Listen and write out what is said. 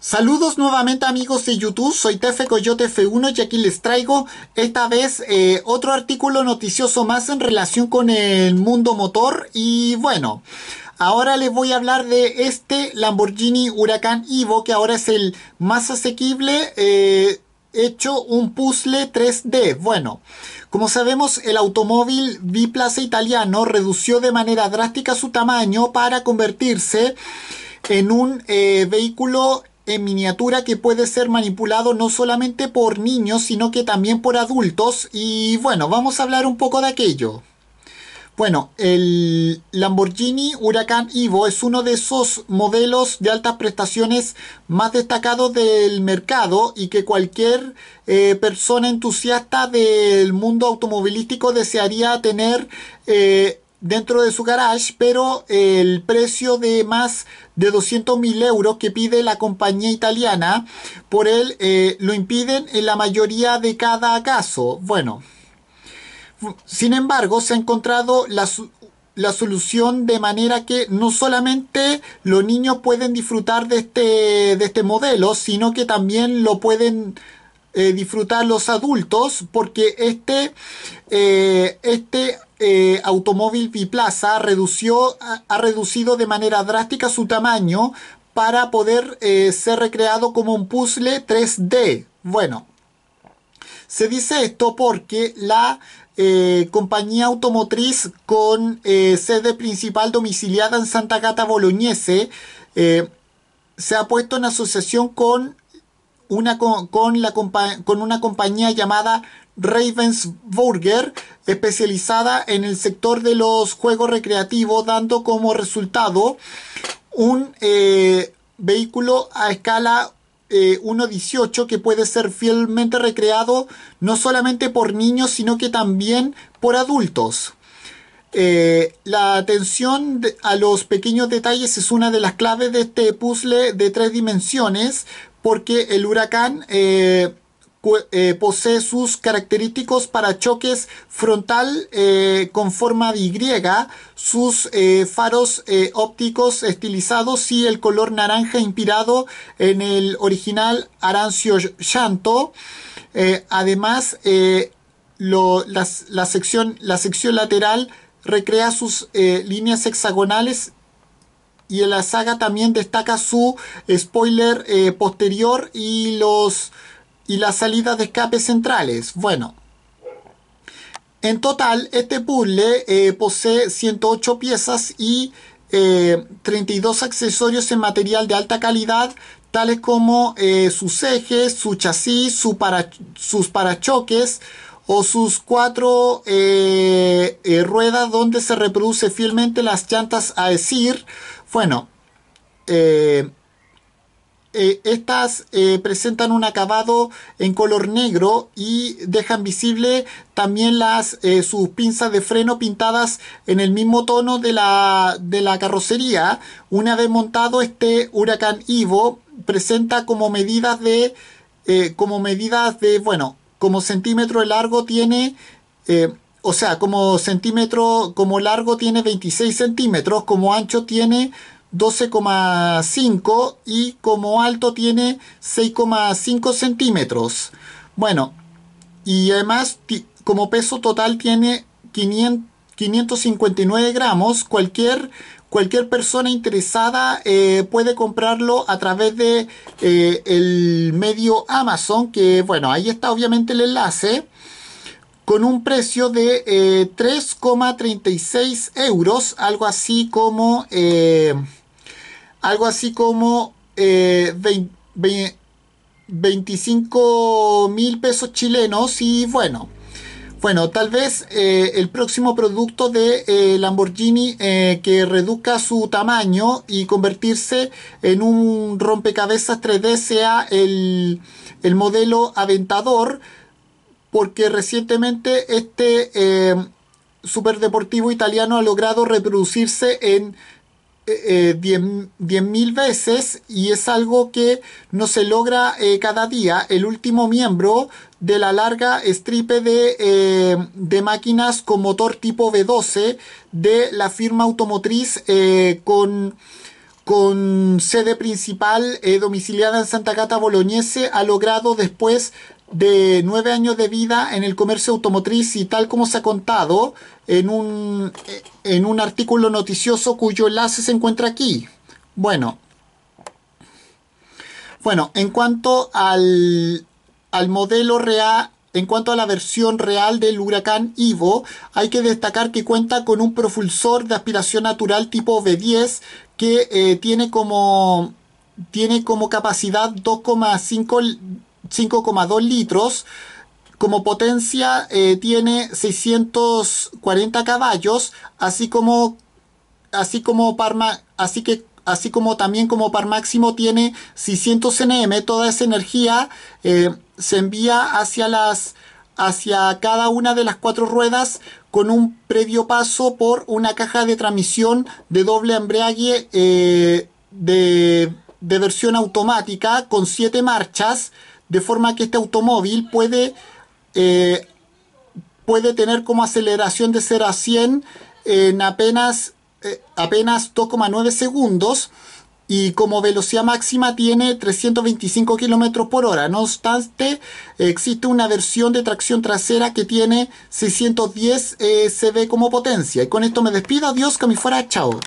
Saludos nuevamente amigos de YouTube, soy Tefe Coyote F1 y aquí les traigo esta vez eh, otro artículo noticioso más en relación con el mundo motor y bueno, ahora les voy a hablar de este Lamborghini Huracán Evo que ahora es el más asequible eh, hecho un puzzle 3D. Bueno, como sabemos, el automóvil biplaza italiano redució de manera drástica su tamaño para convertirse en un eh, vehículo en miniatura que puede ser manipulado no solamente por niños, sino que también por adultos. Y bueno, vamos a hablar un poco de aquello. Bueno, el Lamborghini Huracán Evo es uno de esos modelos de altas prestaciones más destacados del mercado y que cualquier eh, persona entusiasta del mundo automovilístico desearía tener eh, dentro de su garage, pero el precio de más de 200.000 euros que pide la compañía italiana por él eh, lo impiden en la mayoría de cada caso. Bueno, sin embargo, se ha encontrado la, solución de manera que no solamente los niños pueden disfrutar de este, de este modelo, sino que también lo pueden eh, disfrutar los adultos porque este, eh, este eh, automóvil Biplaza redució, ha, reducido de manera drástica su tamaño para poder eh, ser recreado como un puzzle 3D. Bueno, se dice esto porque la eh, compañía automotriz con sede principal domiciliada en Santa Gata Boloñese se ha puesto en asociación con una con, una compañía llamada Ravensburger, especializada en el sector de los juegos recreativos, dando como resultado un eh, vehículo a escala 1.18 eh, que puede ser fielmente recreado no solamente por niños, sino que también por adultos. Eh, la atención a los pequeños detalles es una de las claves de este puzzle de tres dimensiones, porque el huracán eh, eh, posee sus característicos para choques frontal eh, con forma de Y, sus faros ópticos estilizados y el color naranja inspirado en el original Arancio Llanto. además, la sección lateral recrea sus líneas hexagonales y en la saga también destaca su spoiler eh, posterior y los y las salidas de escape centrales. Bueno, en total este puzzle eh, posee 108 piezas y 32 eh, accesorios en material de alta calidad, tales como sus ejes, su chasis, su sus parachoques o sus cuatro ruedas donde se reproduce fielmente las llantas a decir bueno, eh, eh, estas eh, presentan un acabado en color negro y dejan visible también las, sus pinzas de freno pintadas en el mismo tono de la, de la carrocería. Una vez montado este Huracán Ivo presenta como medidas de, como medidas de, bueno, como centímetro de largo tiene o sea, como centímetro, como largo tiene 26 centímetros, como ancho tiene 12,5 y como alto tiene 6,5 centímetros. Bueno, y además como peso total tiene 559 gramos. Cualquier, cualquier persona interesada eh, puede comprarlo a través de eh, el medio Amazon, que bueno, ahí está obviamente el enlace con un precio de 3,36 eh, euros, algo así como, eh, algo así como 25 eh, mil pesos chilenos y bueno. Bueno, tal vez el próximo producto de Lamborghini que reduzca su tamaño y convertirse en un rompecabezas 3D sea el, el modelo Aventador, porque recientemente este eh, superdeportivo italiano ha logrado reproducirse en 10.000 eh, eh, veces y es algo que no se logra cada día. El último miembro de la larga stripe de, máquinas con motor tipo V12 de la firma automotriz con, con sede principal domiciliada en Santa Cata Boloñese ha logrado después de nueve años de vida en el comercio automotriz y tal como se ha contado en un, eh, en un artículo noticioso cuyo enlace se encuentra aquí. Bueno, bueno en cuanto al, modelo real, en cuanto a la versión real del huracán Ivo, hay que destacar que cuenta con un propulsor de aspiración natural tipo V10 que eh, tiene como tiene como capacidad 2,5 5,2 litros. Como potencia eh, tiene 640 caballos, así como así como así que así como también como par máximo tiene 600 nm. Toda esa energía eh, se envía hacia las hacia cada una de las cuatro ruedas con un previo paso por una caja de transmisión de doble embrague eh, de, de versión automática con 7 marchas de forma que este automóvil puede, eh, puede tener como aceleración de 0 a 100 en apenas, 2,9 eh, segundos y como velocidad máxima tiene 325 kilómetros por hora. No obstante, existe una versión de tracción trasera que tiene 610 CV eh, como potencia. Y con esto me despido. Adiós, que me fuera. Chao.